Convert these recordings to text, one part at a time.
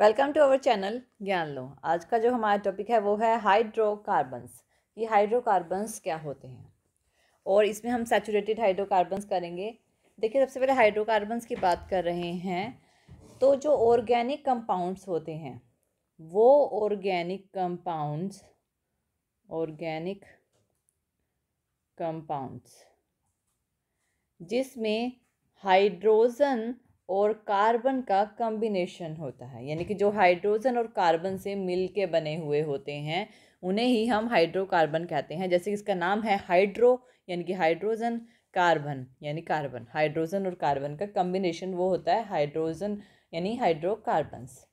welcome to our channel ज्ञान लो आज का जो हमारा टॉपिक है वो है हाइड्रोकार्बन्स ये हाइड्रोकार्बन्स क्या होते हैं और इसमें हम सेचूरेटेड हाइड्रोकार्बन्स करेंगे देखिए सबसे पहले हाइड्रोकार्बन्स की बात कर रहे हैं तो जो ऑर्गेनिक कंपाउंड्स होते हैं वो ऑर्गेनिक कंपाउंड्स ऑर्गेनिक कंपाउंड्स जिसमें हाइड्रोजन और कार्बन का कम्बिनेशन होता है यानी कि जो हाइड्रोजन और कार्बन से मिल के बने हुए होते हैं उन्हें ही हम हाइड्रोकार्बन कहते हैं जैसे इसका नाम है हाइड्रो यानी कि हाइड्रोजन कार्बन यानी कार्बन हाइड्रोजन और कार्बन का कम्बिनेशन वो होता है हाइड्रोजन यानी हाइड्रोकार्बन्स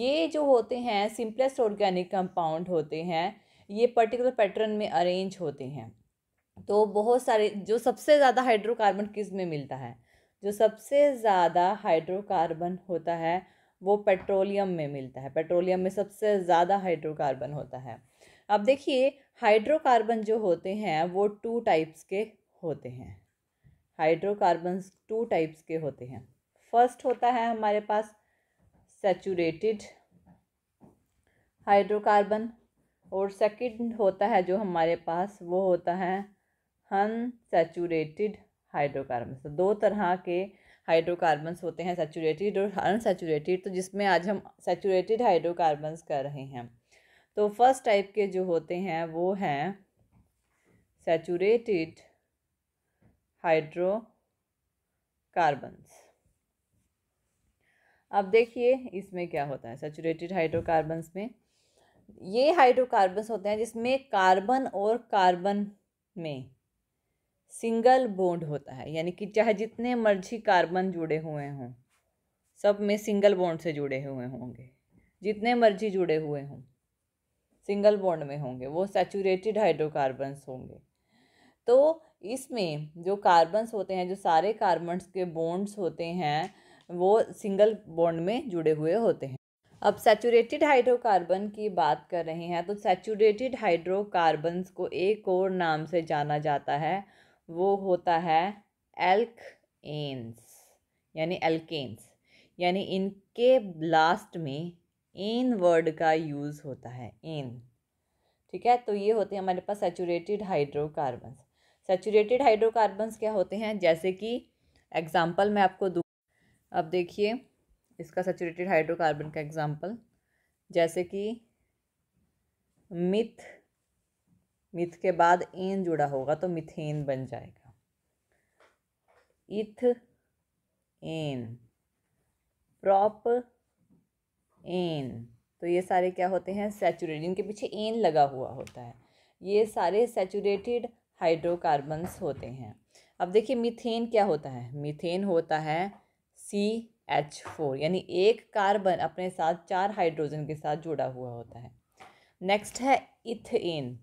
ये जो होते हैं सिंपलेस्ट ऑर्गेनिक कंपाउंड होते हैं ये पर्टिकुलर पैटर्न में अरेंज होते हैं तो बहुत सारे जो सबसे ज़्यादा हाइड्रोकार्बन किस में मिलता है जो सबसे ज़्यादा हाइड्रोकार्बन होता है वो पेट्रोलियम में मिलता है पेट्रोलियम में सबसे ज़्यादा हाइड्रोकार्बन होता है अब देखिए हाइड्रोकार्बन जो होते हैं वो टू टाइप्स के होते हैं हाइड्रोकार्बन टू टाइप्स के होते हैं फर्स्ट होता है हमारे पास सेचूरेटिड हाइड्रोकार्बन और सेकंड होता है जो हमारे पास वो होता है अनसेचूरेटिड हाइड्रोकार्बन तो दो तरह के हाइड्रोकार्बन्स होते हैं सेचूरेटेड और अनसेचूरेटेड तो जिसमें आज हम सेचूरेटेड हाइड्रोकार्बन्स कर रहे हैं तो फर्स्ट टाइप के जो होते हैं वो हैं सेचूरेटेड हाइड्रोकार्बन्स अब देखिए इसमें क्या होता है सेचूरेटेड हाइड्रोकार्बन्स में ये हाइड्रोकार्बन्स होते हैं जिसमें कार्बन और कार्बन में सिंगल बोंड होता है यानी कि चाहे जितने मर्जी कार्बन जुड़े हुए हों सब में सिंगल बोंड से जुड़े हुए होंगे जितने मर्जी जुड़े हुए हों सिंगल बोंड में होंगे वो सैचुरेटेड हाइड्रोकार्बन्स होंगे तो इसमें जो कार्बन्स होते हैं जो सारे कार्बन्स के बोंड्स होते हैं वो सिंगल बोंड में जुड़े हुए होते हैं अब सैचुरेटेड हाइड्रोकार्बन की बात कर रहे हैं तो सैचुरेटेड हाइड्रोकार्बन्स को एक और नाम से जाना जाता है वो होता है एल्क एन्स यानी एल्केन्स यानी इनके लास्ट में एन वर्ड का यूज़ होता है एन ठीक है तो ये होते हैं हमारे पास सेचूरेटेड हाइड्रोकार्बन्स सेचूरेटेड हाइड्रोकार्बन्स क्या होते हैं जैसे कि एग्ज़ाम्पल मैं आपको दूँ अब देखिए इसका सेचूरेटेड हाइड्रोकार्बन का एग्ज़ाम्पल जैसे कि मिथ मिथ के बाद एन जुड़ा होगा तो मिथेन बन जाएगा इथ एन प्रॉप एन तो ये सारे क्या होते हैं सेचुरेट इनके पीछे एन लगा हुआ होता है ये सारे सेचुरेटेड हाइड्रोकार्बन्स होते हैं अब देखिए मिथेन क्या होता है मिथेन होता है सी एच फोर यानी एक कार्बन अपने साथ चार हाइड्रोजन के साथ जुड़ा हुआ होता है नेक्स्ट है इथेन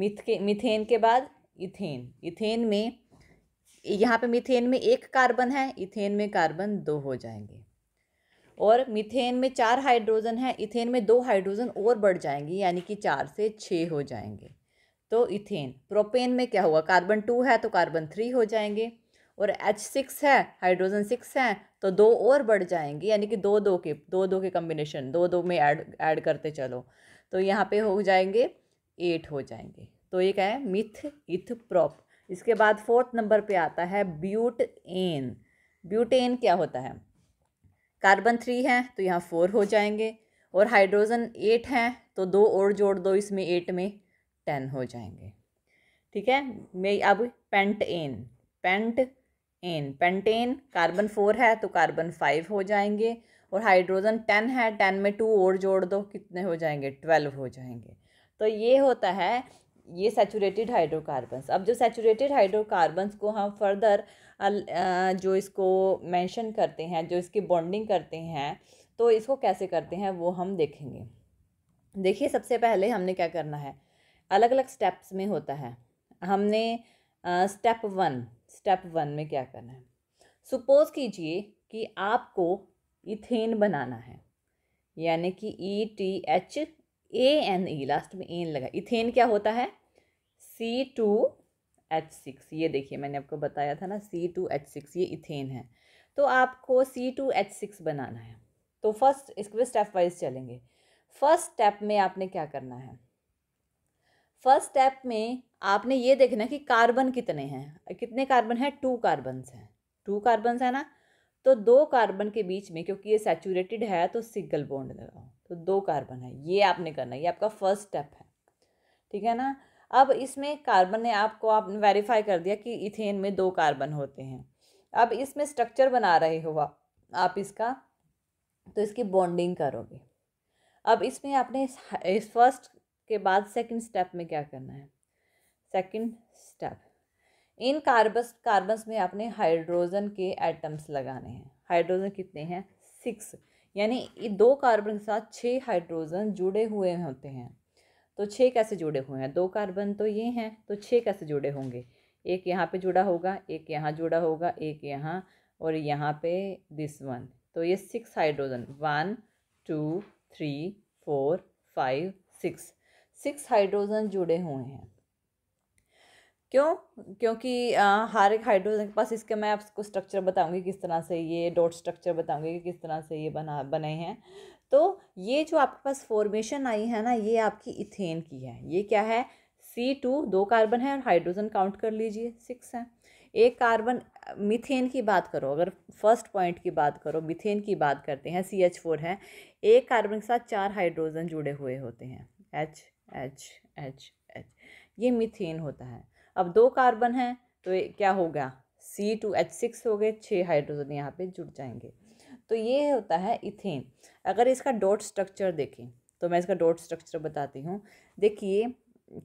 मिथ के मिथेन के बाद इथेन इथेन में यहाँ पे मिथेन में एक कार्बन है इथेन में कार्बन दो हो जाएंगे और मिथेन में चार हाइड्रोजन है इथेन में दो हाइड्रोजन और बढ़ जाएंगे यानी कि चार से छः हो जाएंगे तो इथेन प्रोपेन में क्या हुआ कार्बन टू है तो कार्बन थ्री हो जाएंगे और एच सिक्स है हाइड्रोजन सिक्स है तो दो और बढ़ जाएंगे यानी कि दो दो के दो दो के कम्बिनेशन दो दो में ऐड ऐड करते चलो तो यहाँ पे हो जाएंगे एट हो जाएंगे तो ये क्या है मिथ इथ प्रॉप इसके बाद फोर्थ नंबर पे आता है ब्यूट एन ब्यूट एन क्या होता है कार्बन थ्री है तो यहाँ फोर हो जाएंगे और हाइड्रोजन एट है तो दो और जोड़ दो इसमें एट में टेन हो जाएंगे ठीक है मैं अब pent N pent N pentane carbon four है तो कार्बन फाइव हो जाएंगे और हाइड्रोजन टेन है टेन में टू और जोड़ दो कितने हो जाएंगे ट्वेल्व हो जाएंगे तो ये होता है ये सेचूरेटेड हाइड्रोकार्बन्स अब जो सेचूरेटेड हाइड्रोकार्बन्स को हम फर्दर जो इसको मेंशन करते हैं जो इसकी बॉन्डिंग करते हैं तो इसको कैसे करते हैं वो हम देखेंगे देखिए सबसे पहले हमने क्या करना है अलग अलग स्टेप्स में होता है हमने स्टेप वन स्टेप वन में क्या करना है सुपोज़ कीजिए कि आपको इथेन बनाना है यानी कि E T H A N E last में एन e लगा इथेन क्या होता है सी टू एच सिक्स ये देखिए मैंने आपको बताया था ना सी टू एच सिक्स ये इथेन है तो आपको सी टू एच सिक्स बनाना है तो फर्स्ट इसके स्टेप वाइज चलेंगे फर्स्ट स्टेप में आपने क्या करना है फर्स्ट स्टेप में आपने ये देखना कि कार्बन कितने हैं कितने कार्बन हैं टू कार्बन्स हैं टू कार्बन्स है ना तो दो कार्बन के बीच में क्योंकि ये सैचुरेटेड है तो सिंगल बॉन्ड लगाओ तो दो कार्बन है ये आपने करना ये आपका फर्स्ट स्टेप है ठीक है ना अब इसमें कार्बन ने आपको आपने वेरीफाई कर दिया कि इथेन में दो कार्बन होते हैं अब इसमें स्ट्रक्चर बना रहे हो आप इसका तो इसकी बॉन्डिंग करोगे अब इसमें आपने इस फर्स्ट के बाद सेकंड स्टेप में क्या करना है सेकंड स्टेप इन कार्बस कार्बन्स में आपने हाइड्रोजन के एटम्स लगाने हैं हाइड्रोजन कितने हैं सिक्स यानी दो कार्बन के साथ छः हाइड्रोजन जुड़े हुए होते हैं तो छः कैसे जुड़े हुए हैं दो कार्बन तो ये हैं तो छः कैसे जुड़े होंगे एक यहाँ पे जुड़ा होगा एक यहाँ जुड़ा होगा एक यहाँ और यहाँ पे दिस वन तो ये six hydrogen one two three four five six six hydrogen जुड़े हुए हैं क्यों क्योंकि हर एक हाइड्रोजन के पास इसके मैं आपको स्ट्रक्चर बताऊंगी किस तरह से ये डॉट स्ट्रक्चर बताऊंगी कि किस तरह से ये बना बने हैं तो ये जो आपके पास फॉर्मेशन आई है ना ये आपकी इथेन की है ये क्या है सी टू दो कार्बन है और हाइड्रोजन काउंट कर लीजिए सिक्स है एक कार्बन मिथेन की बात करो अगर फर्स्ट पॉइंट की बात करो मिथेन की बात करते हैं सी एच फोर है एक कार्बन के साथ चार हाइड्रोजन जुड़े हुए होते हैं एच एच एच एच ये मिथेन होता है अब दो कार्बन हैं तो क्या हो गया सी टू एच सिक्स हो गए छः हाइड्रोजन यहाँ पे जुड़ जाएंगे तो ये होता है इथेन अगर इसका डॉट स्ट्रक्चर देखें तो मैं इसका डॉट स्ट्रक्चर बताती हूँ देखिए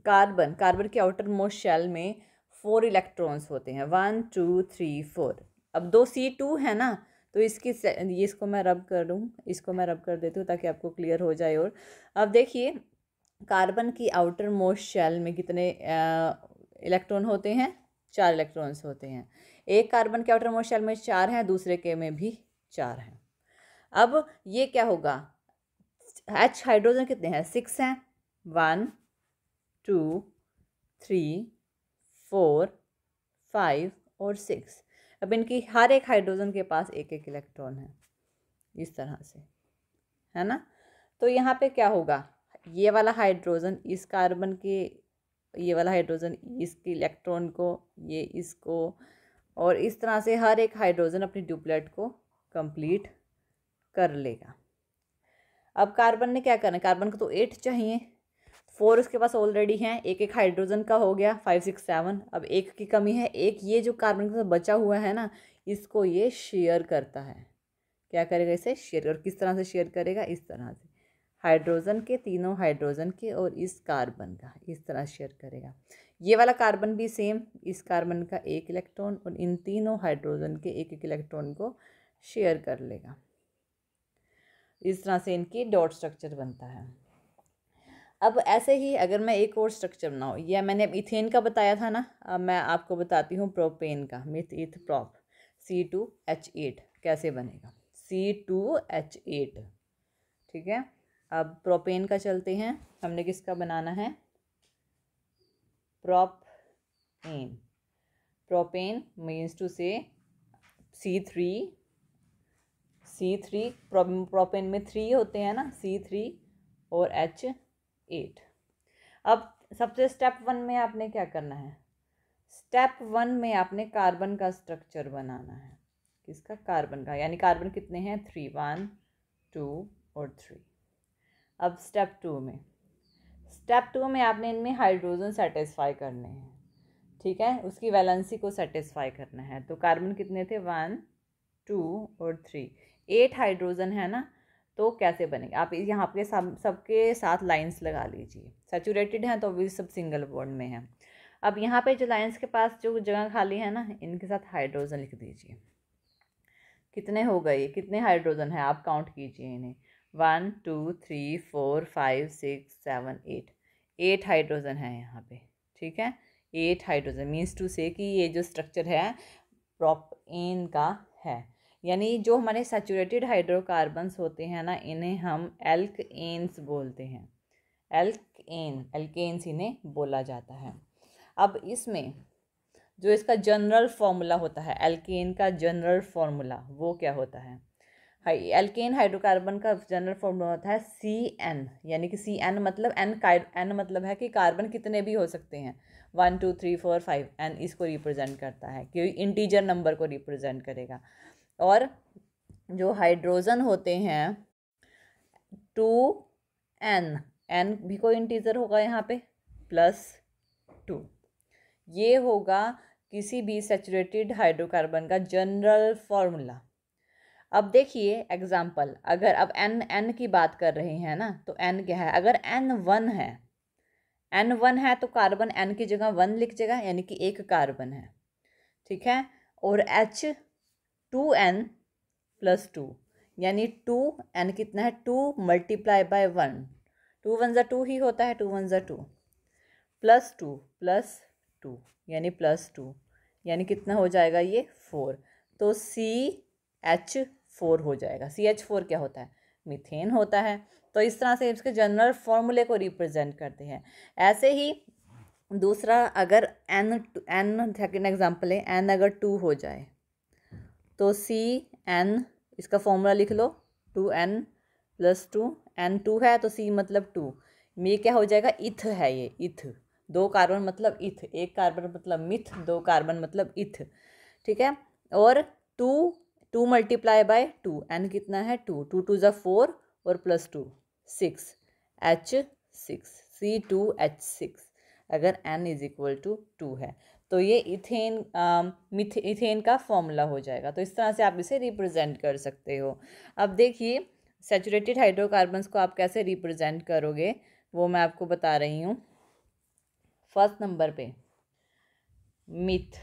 कार्बन कार्बन के आउटर मोस्ट शेल में फोर इलेक्ट्रॉन्स होते हैं वन टू थ्री फोर अब दो सी टू है ना तो इसकी ये इसको मैं रब कर दूँ इसको मैं रब कर देती हूँ ताकि आपको क्लियर हो जाए और अब देखिए कार्बन की आउटर मोस्ट शेल में कितने इलेक्ट्रॉन होते हैं चार इलेक्ट्रॉन्स होते हैं एक कार्बन के आउटर मोशल में चार हैं दूसरे के में भी चार हैं अब ये क्या होगा एच हाइड्रोजन कितने हैं सिक्स हैं one two three four five और सिक्स अब इनकी हर एक हाइड्रोजन के पास एक एक इलेक्ट्रॉन है इस तरह से है ना तो यहाँ पे क्या होगा ये वाला हाइड्रोजन इस कार्बन के ये वाला हाइड्रोजन इसके इलेक्ट्रॉन को ये इसको और इस तरह से हर एक हाइड्रोजन अपनी ड्यूप्लेट को कंप्लीट कर लेगा अब कार्बन ने क्या करना कार्बन को तो एट चाहिए फोर उसके पास ऑलरेडी हैं एक एक हाइड्रोजन का हो गया फाइव सिक्स सेवन अब एक की कमी है एक ये जो कार्बन के साथ बचा हुआ है ना इसको ये शेयर करता है क्या करेगा इसे शेयर और किस तरह से शेयर करेगा इस तरह से हाइड्रोजन के तीनों हाइड्रोजन के और इस कार्बन का इस तरह शेयर करेगा ये वाला कार्बन भी सेम इस कार्बन का एक इलेक्ट्रॉन और इन तीनों हाइड्रोजन के एक एक इलेक्ट्रॉन को शेयर कर लेगा इस तरह से इनकी डॉट स्ट्रक्चर बनता है अब ऐसे ही अगर मैं एक और स्ट्रक्चर बनाऊँ या मैंने अब इथेन का बताया था ना अब मैं आपको बताती हूँ प्रोपेन का meth eth prop C two H eight कैसे बनेगा सी टू एच एट ठीक है अब प्रोपेन का चलते हैं हमने किसका बनाना है prop N propane means two से C three C three propane में थ्री होते हैं ना सी थ्री और एच एट अब सबसे स्टेप वन में आपने क्या करना है स्टेप वन में आपने कार्बन का स्ट्रक्चर बनाना है किसका कार्बन का यानी कार्बन कितने हैं थ्री वन टू और थ्री अब स्टेप टू में स्टेप टू में आपने इनमें हाइड्रोजन सेटिस्फाई करने हैं ठीक है उसकी वैलेंसी को सेटिस्फाई करना है तो कार्बन कितने थे वन टू और थ्री एट हाइड्रोजन है ना तो कैसे बनेंगे आप यहाँ पे सब सबके साथ लाइंस लगा लीजिए सेचूरेटेड हैं तो अभी सब सिंगल बोर्ड में हैं अब यहाँ पे जो लाइंस के पास जो जगह खाली है ना इनके साथ हाइड्रोजन लिख दीजिए कितने हो गए कितने हाइड्रोजन है आप काउंट कीजिए इन्हें one two three four five six seven eight eight hydrogen है यहाँ पे ठीक है एट हाइड्रोजन मीन्स टू से कि ये जो स्ट्रक्चर है प्रोपेन का है यानी जो हमारे सेचूरेटेड हाइड्रोकार्बन्स होते हैं ना इन्हें हम एल्क एन्स बोलते हैं एल्क एन एल्केन्स इन्हें बोला जाता है अब इसमें जो इसका जनरल फॉर्मूला होता है एल्केन का जनरल फॉर्मूला वो क्या होता है एल्केन हाइड्रोकार्बन का जनरल फॉर्मूला होता है सी एन यानी कि सी एन मतलब एन एन मतलब है कि कार्बन कितने भी हो सकते हैं one two three four five N इसको रिप्रेजेंट करता है क्योंकि इंटीजर नंबर को रिप्रेजेंट करेगा और जो हाइड्रोजन होते हैं टू एन एन भी कोई इंटीजर होगा यहाँ पे प्लस टू ये होगा किसी भी सेचुरेटेड हाइड्रोकार्बन का जनरल फॉर्मूला अब देखिए एग्जाम्पल अगर अब एन एन की बात कर रहे हैं ना तो एन क्या है अगर एन वन है एन वन है तो कार्बन एन की जगह वन लिख जाएगा यानी कि एक कार्बन है ठीक है और H two N plus two यानी टू एन कितना है two multiply by one two one ज़ा टू ही होता है टू वन ज़ा two plus two plus two यानी प्लस टू यानी कितना हो जाएगा ये फोर तो सी एच फोर हो जाएगा सी एच फोर क्या होता है मिथेन होता है तो इस तरह से इसके जनरल फॉर्मूले को रिप्रेजेंट करते हैं ऐसे ही दूसरा अगर एन एन सेकेंड एग्जाम्पल है एन अगर टू हो जाए तो सी एन इसका फॉर्मूला लिख लो two N plus two N two है तो सी मतलब टू ये क्या हो जाएगा इथ है ये इथ दो कार्बन मतलब इथ एक कार्बन मतलब मिथ दो कार्बन मतलब इथ ठीक है और two two multiply by two N कितना है टू टू टू ज़ा फोर और plus two six H six C two H six अगर N is equal to two है तो ये इथेन मिथ इथेन का फॉर्मूला हो जाएगा तो इस तरह से आप इसे रिप्रेजेंट कर सकते हो अब देखिए सेचुरेटेड हाइड्रोकार्बन्स को आप कैसे रिप्रेजेंट करोगे वो मैं आपको बता रही हूँ फर्स्ट नंबर पे मिथ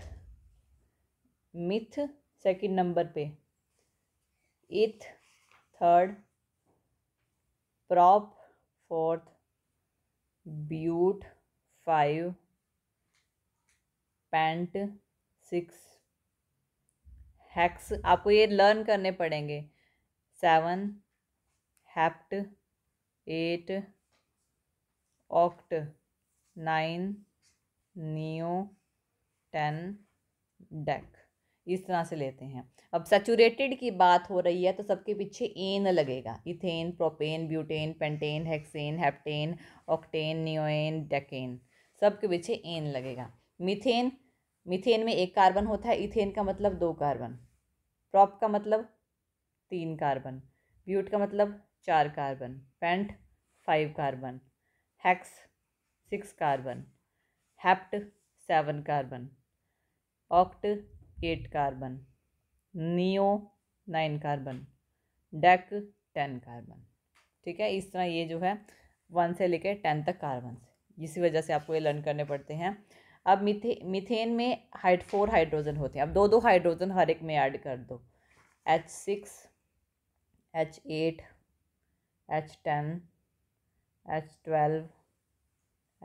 मिथ सेकंड नंबर पे eth third prop fourth but five pent six hex आपको ये लर्न करने पड़ेंगे seven hept eight oct nine neo ten dec इस तरह से लेते हैं अब सचूरेटेड की बात हो रही है तो सबके पीछे एन लगेगा ethane propane butane pentane hexane heptane octane neon decane सबके पीछे एन लगेगा मिथेन मिथेन में एक कार्बन होता है इथेन का मतलब दो कार्बन प्रॉप का मतलब तीन कार्बन ब्यूट का मतलब चार carbon pent five carbon hex six carbon hept seven carbon oct eight carbon neo nine carbon dec ten carbon ठीक है इस तरह ये जो है वन से लेकर टेन तक कार्बन इसी वजह से आपको ये लर्न करने पड़ते हैं अब मिथे मिथेन में हाइड फोर हाइड्रोजन होते हैं अब दो दो हाइड्रोजन हर एक में ऐड कर दो H six H eight H ten H twelve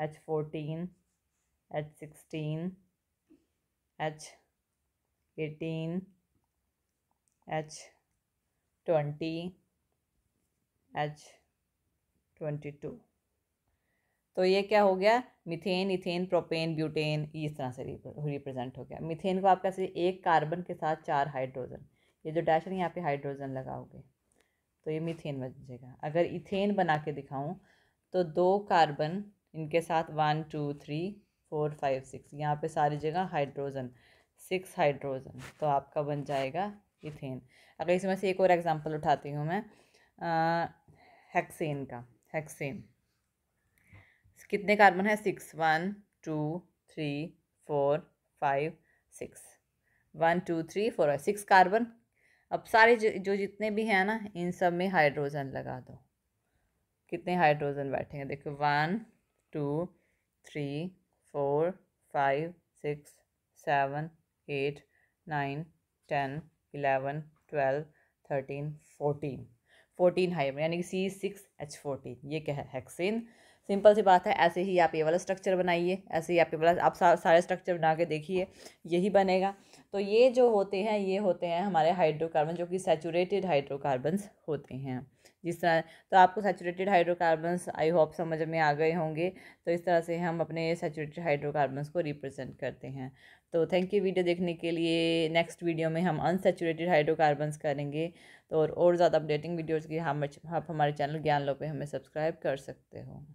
H fourteen H sixteen H eighteen H twenty H twenty two तो ये क्या हो गया मिथेन इथेन प्रोपेन ब्यूटेन इस तरह से रिप्रेजेंट हो गया मिथेन को आप कैसे एक कार्बन के साथ चार हाइड्रोजन ये जो डैश है यहाँ पे हाइड्रोजन लगाओगे तो ये मिथेन बन जाएगा अगर इथेन बना के दिखाऊँ तो दो कार्बन इनके साथ one two three four five six यहाँ पे सारी जगह हाइड्रोजन सिक्स हाइड्रोजन तो आपका बन जाएगा इथेन अगर इसमें से एक और एग्जांपल उठाती हूँ मैं हेक्सेन का हेक्सेन कितने कार्बन है six one two three four five six one two three four six carbon अब सारे जो, जो जितने भी हैं ना इन सब में हाइड्रोजन लगा दो कितने हाइड्रोजन बैठेंगे देखो one two three four five six seven eight nine ten eleven twelve thirteen fourteen fourteen hybrid यानी कि सी सिक्स एच फोर्टीन ये क्या है हेक्सेन सिंपल सी बात है ऐसे ही आप ये वाला स्ट्रक्चर बनाइए ऐसे ही आप ये वाला आप सा, सारे स्ट्रक्चर बना के देखिए यही बनेगा तो ये जो होते हैं ये होते हैं हमारे हाइड्रोकार्बन जो कि सेचूरेटेड हाइड्रोकार्बन्स होते हैं जिस तरह तो आपको सेचुरेटेड हाइड्रोकार्बन्स आई होप समझ में आ गए होंगे तो इस तरह से हम अपने सेचुरेटेड हाइड्रोकार्बन्स को रिप्रेजेंट करते हैं तो थैंक यू वीडियो देखने के लिए नेक्स्ट वीडियो में हम अनसेचुरेटेड हाइड्रोकार्बन्स करेंगे तो और ज़्यादा अपडेटिंग वीडियोज़ की हम आप हमारे चैनल ज्ञान लो पे हमें सब्सक्राइब कर सकते हो